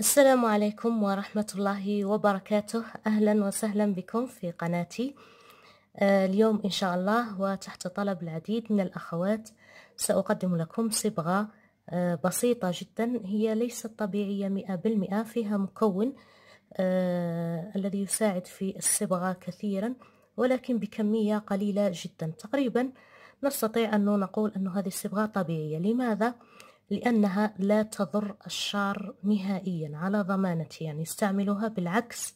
السلام عليكم ورحمة الله وبركاته أهلا وسهلا بكم في قناتي آه، اليوم إن شاء الله وتحت طلب العديد من الأخوات سأقدم لكم صبغة آه، بسيطة جدا هي ليست طبيعية مئة بالمئة فيها مكون آه، الذي يساعد في الصبغة كثيرا ولكن بكمية قليلة جدا تقريبا نستطيع أن نقول أن هذه الصبغة طبيعية لماذا؟ لأنها لا تضر الشعر نهائيا على ضمانتي يعني استعملوها بالعكس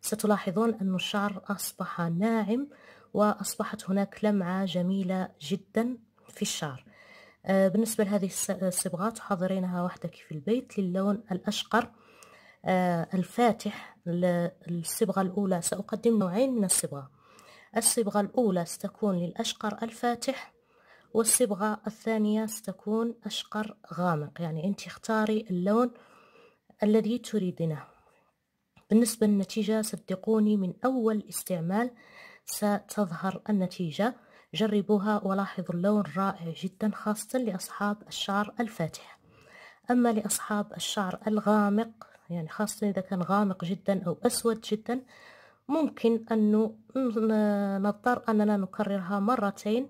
ستلاحظون أن الشعر أصبح ناعم وأصبحت هناك لمعة جميلة جدا في الشعر آه، بالنسبة لهذه الصبغات تحضرينها وحدك في البيت للون الأشقر آه، الفاتح للصبغة الأولى سأقدم نوعين من الصبغة الصبغة الأولى ستكون للأشقر الفاتح والصبغة الثانية ستكون أشقر غامق يعني أنت اختاري اللون الذي تريدينه بالنسبة للنتيجة صدقوني من أول استعمال ستظهر النتيجة جربوها ولاحظوا اللون رائع جدا خاصة لأصحاب الشعر الفاتح أما لأصحاب الشعر الغامق يعني خاصة إذا كان غامق جدا أو أسود جدا ممكن أنه نضطر أننا نكررها مرتين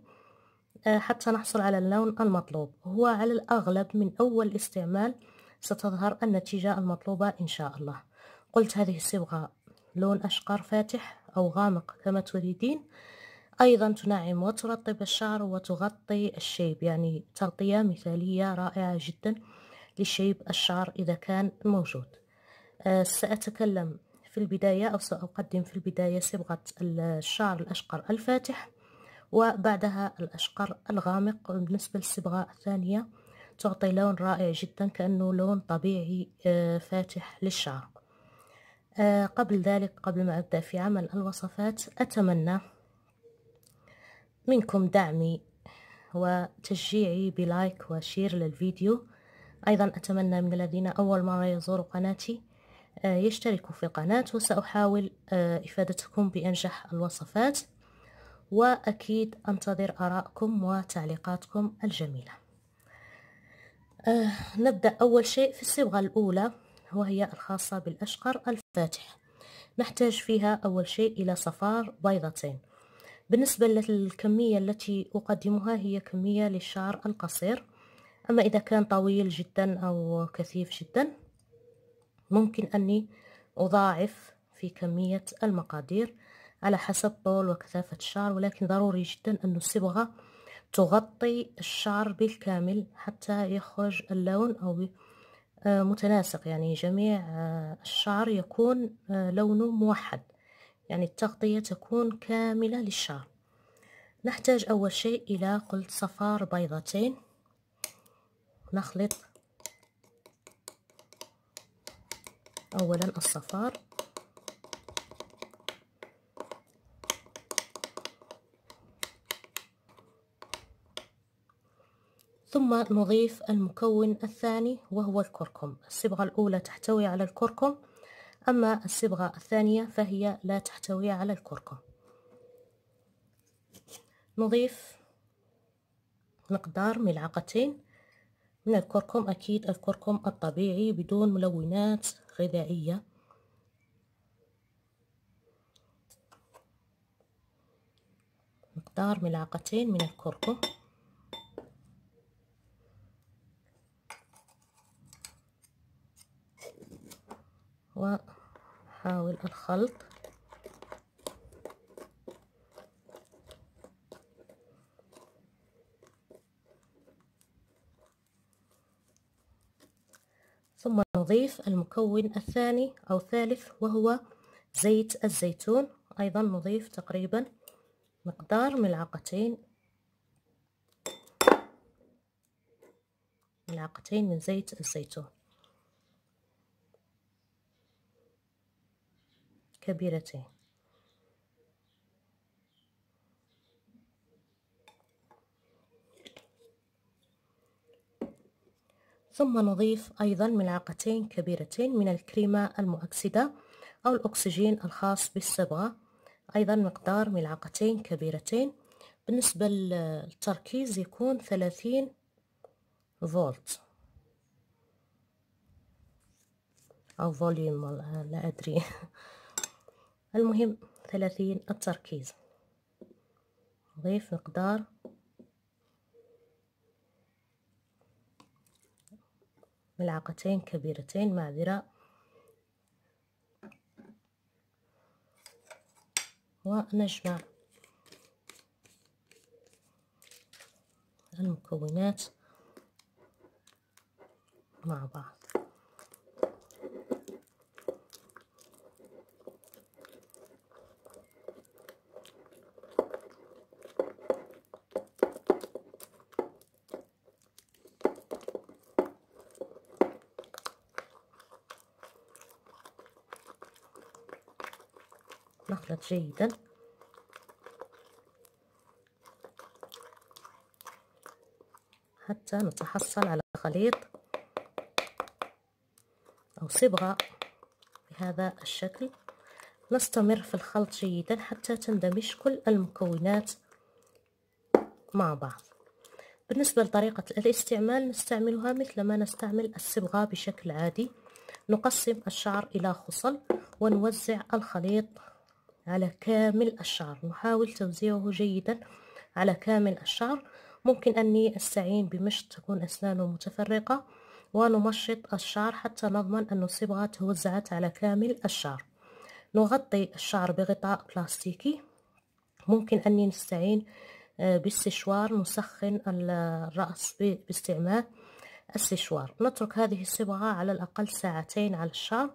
آه، حتى نحصل على اللون المطلوب هو على الأغلب من أول استعمال ستظهر النتيجة المطلوبة إن شاء الله قلت هذه الصبغة لون أشقر فاتح أو غامق كما تريدين أيضا تنعم وترطب الشعر وتغطي الشيب يعني تغطية مثالية رائعة جدا لشيب الشعر إذا كان موجود آه، سأتكلم في البداية أو سأقدم في البداية صبغة الشعر الأشقر الفاتح وبعدها الأشقر الغامق بالنسبة للصبغة الثانية تعطي لون رائع جدا كأنه لون طبيعي آه، فاتح للشعر آه، قبل ذلك قبل ما أبدأ في عمل الوصفات أتمنى منكم دعمي وتشجيعي بلايك وشير للفيديو أيضا أتمنى من الذين أول مرة يزوروا قناتي آه، يشتركوا في القناة وسأحاول إفادتكم بأنجح الوصفات وأكيد أنتظر آرائكم وتعليقاتكم الجميلة أه نبدأ أول شيء في الصبغة الأولى وهي الخاصة بالأشقر الفاتح نحتاج فيها أول شيء إلى صفار بيضتين بالنسبة للكمية التي أقدمها هي كمية للشعر القصير أما إذا كان طويل جدا أو كثيف جدا ممكن أني أضاعف في كمية المقادير على حسب طول وكثافة الشعر ولكن ضروري جدا أن الصبغة تغطي الشعر بالكامل حتى يخرج اللون أو آه، متناسق يعني جميع آه، الشعر يكون آه، لونه موحد يعني التغطية تكون كاملة للشعر نحتاج أول شيء إلى قلت صفار بيضتين نخلط أولا الصفار ثم نضيف المكون الثاني وهو الكركم الصبغة الأولى تحتوي على الكركم أما الصبغة الثانية فهي لا تحتوي على الكركم نضيف مقدار ملعقتين من الكركم أكيد الكركم الطبيعي بدون ملونات غذائية مقدار ملعقتين من الكركم وحاول الخلط ثم نضيف المكون الثاني أو الثالث وهو زيت الزيتون أيضا نضيف تقريبا مقدار ملعقتين ملعقتين من زيت الزيتون كبيرتين ثم نضيف أيضا ملعقتين كبيرتين من الكريمة المؤكسدة أو الأكسجين الخاص بالصبغة أيضا مقدار ملعقتين كبيرتين بالنسبة للتركيز يكون ثلاثين فولت أو فوليوم لا أدري المهم ثلاثين التركيز نضيف مقدار ملعقتين كبيرتين معذرة ونجمع المكونات مع بعض نخلط جيدا حتى نتحصل على خليط أو صبغة بهذا الشكل نستمر في الخلط جيدا حتى تندمج كل المكونات مع بعض بالنسبة لطريقة الاستعمال نستعملها مثل ما نستعمل الصبغة بشكل عادي نقسم الشعر إلى خصل ونوزع الخليط على كامل الشعر نحاول توزيعه جيدا على كامل الشعر ممكن أني أستعين بمشط تكون أسنانه متفرقة ونمشط الشعر حتى نضمن أن الصبغة توزعت على كامل الشعر نغطي الشعر بغطاء بلاستيكي ممكن أني نستعين آه، بالسشوار نسخن الرأس باستعمال السشوار نترك هذه الصبغة على الأقل ساعتين على الشعر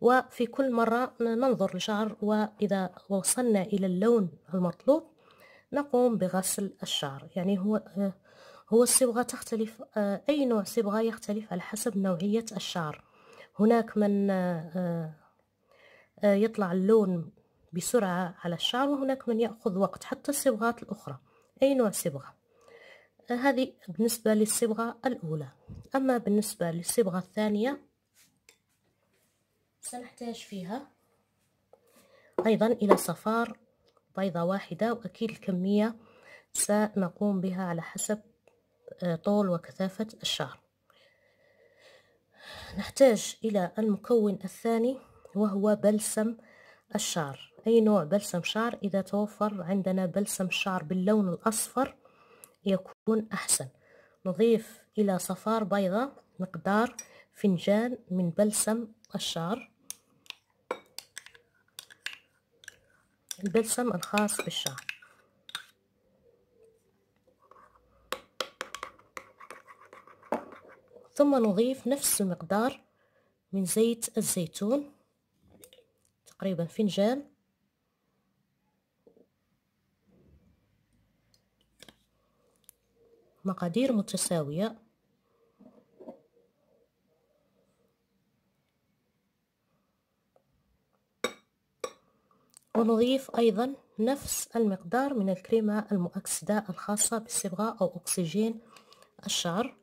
وفي كل مرة ننظر لشعر وإذا وصلنا إلى اللون المطلوب نقوم بغسل الشعر يعني هو آه، هو الصبغة تختلف آه، أي نوع صبغة يختلف على حسب نوعية الشعر هناك من آه، يطلع اللون بسرعة على الشعر وهناك من يأخذ وقت حتى الصبغات الأخرى أي نوع صبغة هذه بالنسبة للصبغة الأولى أما بالنسبة للصبغة الثانية سنحتاج فيها أيضا إلى صفار بيضة واحدة وأكيد الكمية سنقوم بها على حسب آه، طول وكثافة الشعر نحتاج إلى المكون الثاني وهو بلسم الشعر أي نوع بلسم شعر إذا توفر عندنا بلسم شعر باللون الأصفر يكون أحسن نضيف إلى صفار بيضة مقدار فنجان من بلسم الشعر البلسم الخاص بالشعر ثم نضيف نفس المقدار من زيت الزيتون تقريبا فنجان مقادير متساوية ونضيف أيضا نفس المقدار من الكريمة المؤكسدة الخاصة بالصبغة أو أكسجين الشعر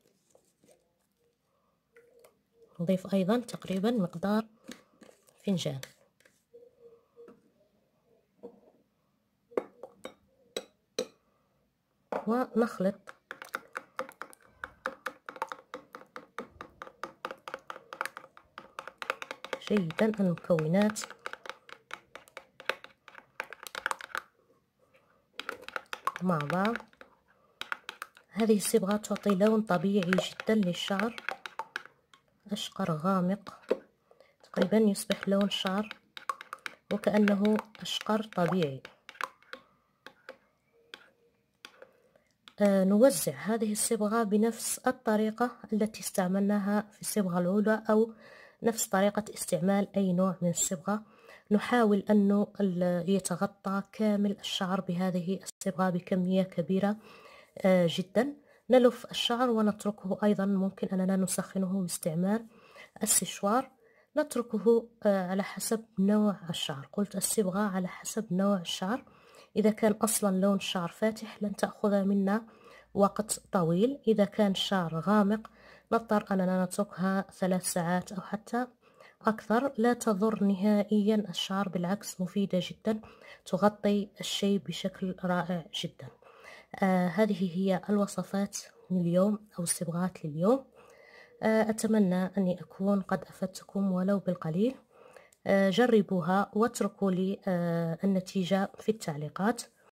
نضيف أيضا تقريبا مقدار فنجان ونخلط جيدا المكونات مع بعض هذه الصبغة تعطي لون طبيعي جدا للشعر أشقر غامق تقريبا يصبح لون شعر وكأنه أشقر طبيعي آه نوزع هذه الصبغة بنفس الطريقة التي استعملناها في الصبغة الأولى أو نفس طريقة استعمال أي نوع من الصبغة نحاول أنه يتغطى كامل الشعر بهذه الصبغة بكمية كبيرة آه، جدا نلف الشعر ونتركه أيضا ممكن أننا نسخنه باستعمال السشوار نتركه آه، على حسب نوع الشعر قلت الصبغة على حسب نوع الشعر إذا كان أصلا لون الشعر فاتح لن تأخذ منا وقت طويل إذا كان الشعر غامق نضطر أننا نتركها ثلاث ساعات أو حتى أكثر لا تضر نهائيا الشعر بالعكس مفيدة جدا تغطي الشيء بشكل رائع جدا آه هذه هي الوصفات لليوم أو الصبغات لليوم آه أتمنى أني أكون قد أفدتكم ولو بالقليل آه جربوها واتركوا لي آه النتيجة في التعليقات